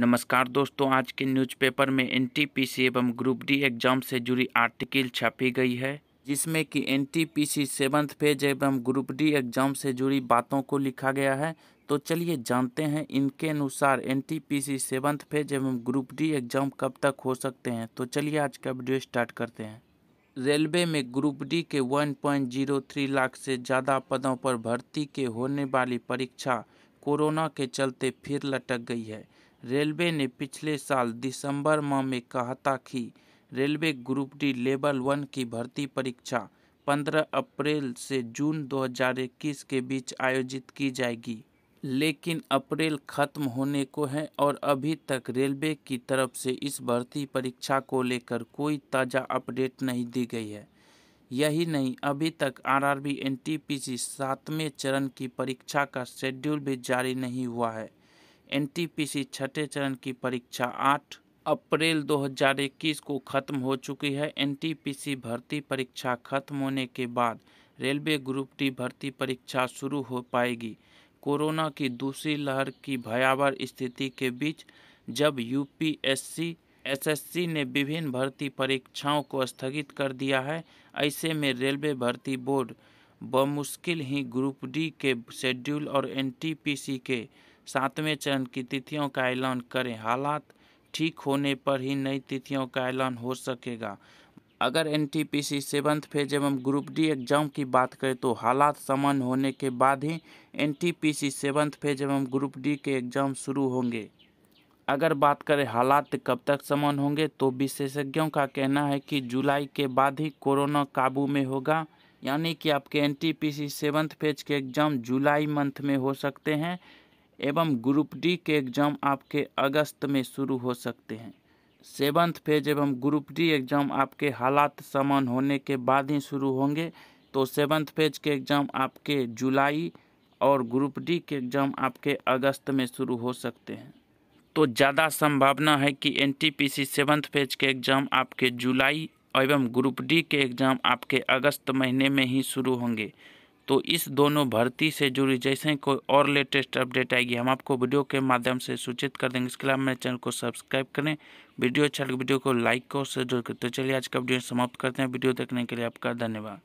नमस्कार दोस्तों आज के न्यूज़पेपर में एनटीपीसी एवं ग्रुप डी एग्जाम से जुड़ी आर्टिकल छापी गई है जिसमें कि एनटीपीसी सेवन्थ पेज एवं ग्रुप डी एग्जाम से जुड़ी बातों को लिखा गया है तो चलिए जानते हैं इनके अनुसार एनटीपीसी सेवन्थ पेज एवं ग्रुप डी एग्जाम कब तक हो सकते हैं तो चलिए आज का वीडियो स्टार्ट करते हैं रेलवे में ग्रुप डी के थ्री लाख से ज़्यादा पदों पर भर्ती के होने वाली परीक्षा कोरोना के चलते फिर लटक गई है रेलवे ने पिछले साल दिसंबर माह में कहा था कि railway group D level one की भर्ती परीक्षा 15 अप्रैल से जून 2021 के बीच आयोजित की जाएगी लेकिन अप्रैल खत्म होने को है और अभी तक रेलवे की तरफ से इस भर्ती परीक्षा को लेकर कोई ताज़ा अपडेट नहीं दी गई है यही नहीं अभी तक आरआरबी एनटीपीसी सातवें चरण की परीक्षा का शेड्यूल भी जारी नहीं हुआ है एनटीपीसी छठे चरण की परीक्षा आठ अप्रैल 2021 को खत्म हो चुकी है एनटीपीसी भर्ती परीक्षा खत्म होने के बाद रेलवे ग्रुप डी भर्ती परीक्षा शुरू हो पाएगी कोरोना की दूसरी लहर की भयावह स्थिति के बीच जब यूपीएससी एसएससी ने विभिन्न भर्ती परीक्षाओं को स्थगित कर दिया है ऐसे में रेलवे भर्ती बोर्ड बमुश्किल ही ग्रुप डी के शेड्यूल और एनटीपीसी के सातवें चरण की तिथियों का ऐलान करें हालात ठीक होने पर ही नई तिथियों का ऐलान हो सकेगा अगर N T P C seventh phase एवं ग्रुप डी एग्जाम की बात करें तो हालात सामान्य होने के बाद ही N T P C seventh phase एवं ग्रुप डी के एग्जाम शुरू होंगे अगर बात करें हालात कब तक समान होंगे तो विशेषज्ञों का कहना है कि जुलाई के बाद ही कोरोना काबू में होगा यानी कि आपके N T P C seventh phase के एग्जाम जुलाई मंथ में हो सकते हैं एवं ग्रुप डी के एग्ज़ाम आपके अगस्त में शुरू हो सकते हैं सेवन्थ फेज एवं ग्रुप डी एग्ज़ाम आपके हालात समान होने के बाद ही शुरू होंगे तो सेवन्थ फेज के एग्ज़ाम आपके जुलाई और ग्रुप डी के एग्ज़ाम आपके अगस्त में शुरू हो सकते हैं तो ज़्यादा संभावना है कि N T P C seventh phase के एग्ज़ाम आपके जुलाई एवं ग्रुप डी के एग्ज़ाम आपके अगस्त महीने में ही शुरू होंगे तो इस दोनों भर्ती से जुड़ी जैसे कोई और लेटेस्ट अपडेट आएगी हम आपको वीडियो के माध्यम से सूचित कर देंगे इसके अलावा मेरे चैनल को सब्सक्राइब करें वीडियो अच्छा लगे वीडियो को लाइक और शेयर जरूर करें तो चलिए आज का वीडियो समाप्त करते हैं वीडियो देखने के लिए आपका धन्यवाद